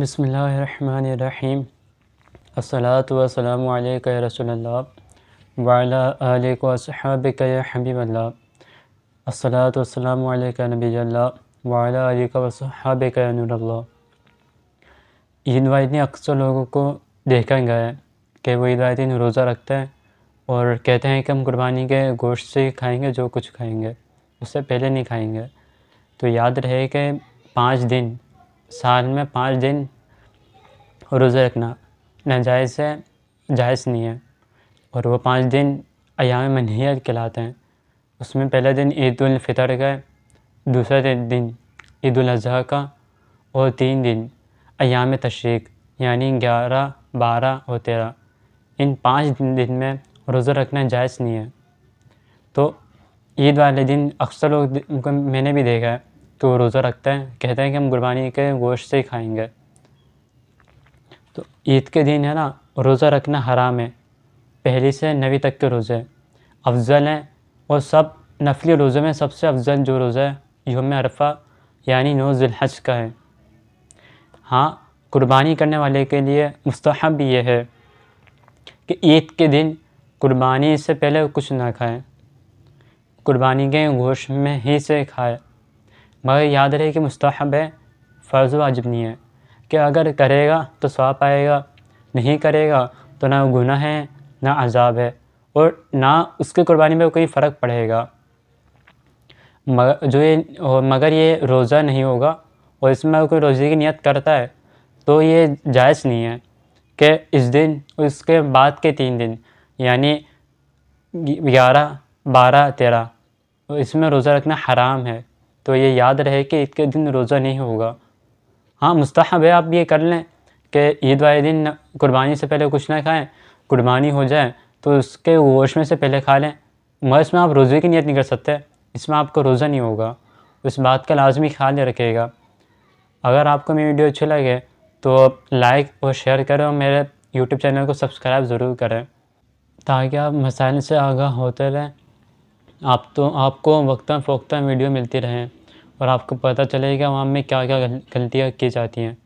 बसमीम असलात वसलाम रसोल्ला वाला आलिकब हबीबल्ला असलात वसलाम नबील्ला वाला वसहाब नूरल्ला ईद ने अक्सर लोगों को देखा गया है कि वो ईद दिन रोज़ा रखते हैं और कहते हैं कि हम कुर्बानी के गोश्त से ही खाएँगे जो कुछ खाएँगे उससे पहले नहीं खाएँगे तो याद रहे कि पाँच दिन साल में पाँच दिन रोज़ रखना नाजायज़ है जायज़ नहीं है और वो पाँच दिन अयाम मनहत कहलाते हैं उसमें पहला दिन ईदालफ़ितर का दूसरा दिन ईद अजी का और तीन दिन अयाम तशरीक यानी ग्यारह बारह और तेरह इन पाँच दिन में रोज़ा रखना जायज़ नहीं है तो ईद वाले दिन अक्सर लोग मैंने भी देखा है तो रोज़ा रखते हैं कहते हैं कि हम गुरबानी के गोश्त से ही खाएंगे तो ईद के दिन है ना रोज़ा रखना हराम है पहली से नवी तक के रोज़े अफजल हैं और सब नफली रोज़े में सबसे अफजल जो रोज़ा है योम अरफा यानी नौ जिलहज का है हाँ कुर्बानी करने वाले के लिए मुस्तहब ये है कि ईद के दिन कुर्बानी से पहले कुछ ना खाएं कुर्बानी के गोश्त में ही से खाएं मगर याद रहे कि मुस्तहब है फ़र्ज़ वाजिब नहीं है कि अगर करेगा तो स्वाप आएगा नहीं करेगा तो ना गुनाह है ना अजाब है और ना उसकी कुर्बानी में कोई फ़र्क पड़ेगा मगर जो ये मगर ये रोज़ा नहीं होगा और इसमें अगर कोई रोज़े की नियत करता है तो ये जायज़ नहीं है कि इस दिन उसके बाद के तीन दिन यानी ग्यारह बारह तेरह इसमें रोज़ा रखना हराम है तो ये याद रहे कि के दिन रोज़ा नहीं होगा हाँ मुस्तहब है आप ये कर लें कि ईद वाले दिन कुर्बानी से पहले कुछ ना खाएं कुर्बानी हो जाए तो उसके गोश में से पहले खा लें मगर इसमें आप रोज़े की नीयत नहीं कर सकते इसमें आपको रोज़ा नहीं होगा इस बात का लाजमी ख्याल रखेगा अगर आपको मेरी वीडियो अच्छी लगे तो लाइक और शेयर करें और मेरे यूट्यूब चैनल को सब्सक्राइब ज़रूर करें ताकि आप मसाइल से आगाह होते रहें आप तो आपको वक्ता फोकता वीडियो मिलती रहें और आपको पता चलेगा वहाँ में क्या क्या गलतियाँ की जाती हैं